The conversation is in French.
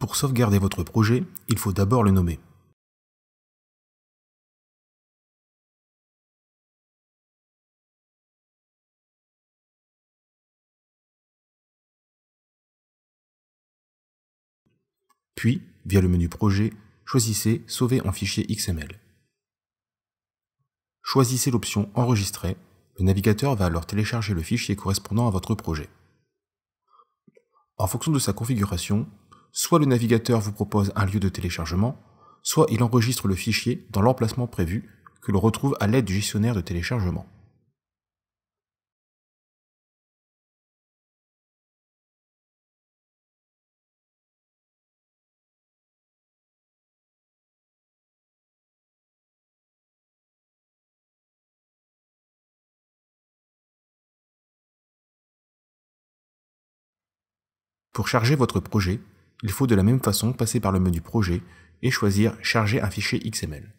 Pour sauvegarder votre projet, il faut d'abord le nommer. Puis, via le menu Projet, choisissez Sauver en fichier XML. Choisissez l'option Enregistrer. Le navigateur va alors télécharger le fichier correspondant à votre projet. En fonction de sa configuration, soit le navigateur vous propose un lieu de téléchargement, soit il enregistre le fichier dans l'emplacement prévu que l'on retrouve à l'aide du gestionnaire de téléchargement. Pour charger votre projet, il faut de la même façon passer par le menu projet et choisir charger un fichier XML.